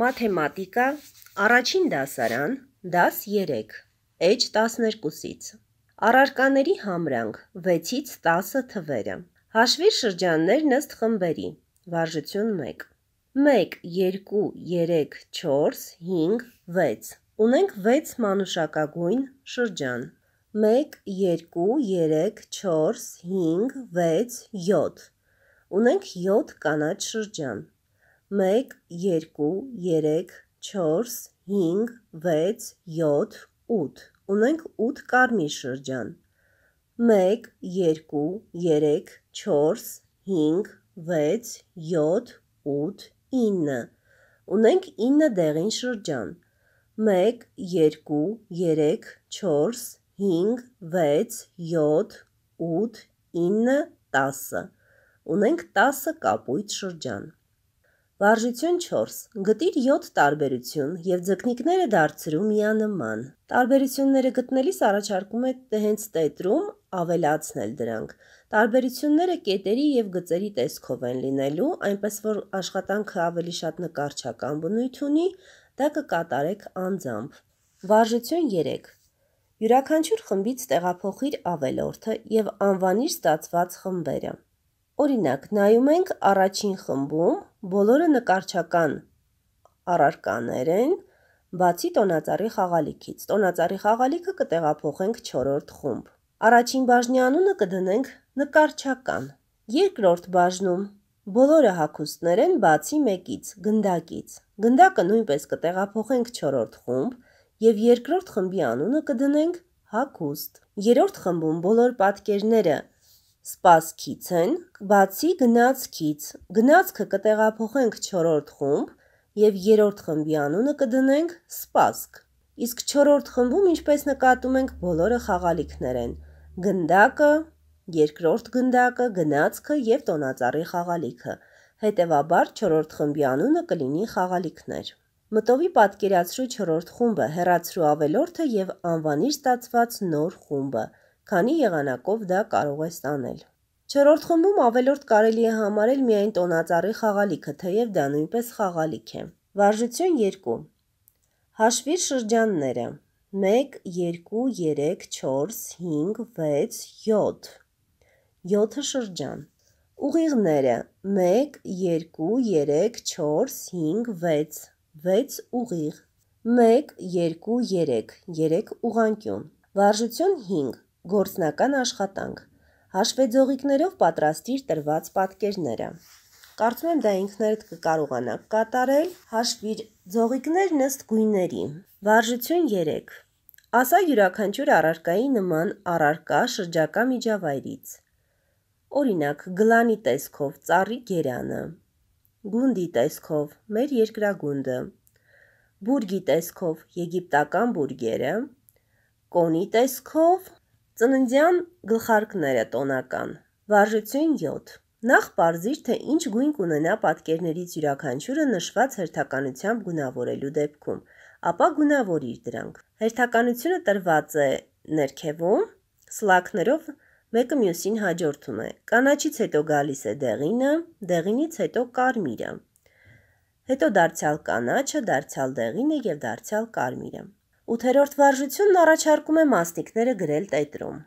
Մաթեմատիկա, առաջին դասարան, դաս 3, էջ 12-ից։ Առարկաների համրանք 6-ից 10 թվերը։ Հաշվի շրջաններն ըստ խմբերի։ Վարժություն 1։ 1, 2, 3, 4, 5, 6։ Ունենք 6 մանուշակագույն շրջան։ 1, 2, 3, 4, 5, 6, 7։ Ունենք 7 կանաչ շրջան։ 1, 2, 3, 4, 5, 6, 7, 8։ Ունենք 8 կարմի շրջան։ 1, 2, 3, 4, 5, 6, 7, 8, 9։ Ունենք 9 դեղին շրջան։ 1, 2, 3, 4, 5, 6, 7, 8, 9, 10։ Ունենք 10 կապույտ շրջան։ Վարժություն 4. Գտիր 7 տարբերություն եւ ձգնիկները դարձրու միանման։ Տարբերությունները գտնելիս առաջարկում է հենց տետրում ավելացնել դրանք։ Տարբերությունները կետերի եւ գծերի տեսքով են լինելու, այնպես որ աշխատանքը ավելի շատ նկարչական բնույթ ունի, դա կկատարեք անձամբ։ Վարժություն 3. Յուրաքանչյուր խմբից տեղափոխիր ավելորդը եւ անվանիր ստացված խմբերը։ Օրինակ, նայում ենք առաջին խմբում, բոլորը նկարչական առարկաներ են, բացի տոնածառի խաղալիքից։ Տոնածառի խաղալիքը կտեղափոխենք 4-րդ խումբ։ Առաջին բաժնի անունը կդնենք նկարչական։ Երկրորդ բաժնում բոլորը հագուստներ են, բացի մեկից՝ գնդակից։ Գնդակը նույնպես կտեղափոխենք 4-րդ խումբ եւ երկրորդ խմբի անունը կդնենք հագուստ։ Երրորդ խմբում բոլոր պատկերները սպասքից են, բացի գնացքից։ Գնացքը կտեղափոխենք 4-րդ խումբ եւ 3-րդ խմբի անունը կդնենք սպասք։ Իսկ 4-րդ խմբում ինչպես նկատում ենք, բոլորը խաղալիքներ են։ Գնդակը, երկրորդ գնդակը, գնացքը եւ տոնածառի խաղալիքը։ Հետևաբար 4-րդ խմբի անունը կլինի խաղալիքներ։ Մտովի պատկերացրու 4-րդ խումբը, հեռացրու ավելորդը եւ անվանիր ստացված նոր խումբը քանի եղանակով դա կարող է ստանել։ Չորրորդ խմբում ավելորդ կարելի է համարել միայն տոնածառի խաղալիքը, թեև դա նույնպես խաղալիք է։ Վարժություն 2։ Հաշվիր շրջանները. 1 2 3 4 5 6 7 7-ը շրջան։ Ուղիղները 1 2 3 4 5 6 6 ուղիղ 1 2 3 3 ուղանկյուն։ Վարժություն 5 Գործնական աշխատանք. Հաշվեձողիկներով պատրաստիր տրված պատկերները։ Կարծում եմ դա ինքներդ կկարողանաք կատարել։ Հաշվիր ձողիկներն ըստ գույների։ Վարժություն 3։ Ասա յուրաքանչյուր առարկայի նման առարկա շրջակա միջավայրից։ Օրինակ, գլանի տեսքով ծառի գերանը, գունդի տեսքով մեր երկրագունդը, բուրգի տեսքով եգիպտական բուրգերը, կոնի տեսքով Ծննդյան գլխարկները տոնական։ Վարժություն 7։ Նախ parzիր, թե ինչ գույն կունենա պատկերներից յուրաքանչյուրը նշված հերթականությամբ գունավորելու դեպքում, ապա գունավորիր դրանք։ Հերթականությունը տրված է ներքևում, սլակներով մեկը մյուսին հաջորդում է։ Կանաչից հետո գալիս է դեղինը, դեղինից հետո կարմիրը։ Հետո դարձյալ կանաչը, դարձյալ դեղինը եւ դարձյալ կարմիրը։ Ութերորդ վարժությունն առաջարկում է մասնիկները գրել տետրում։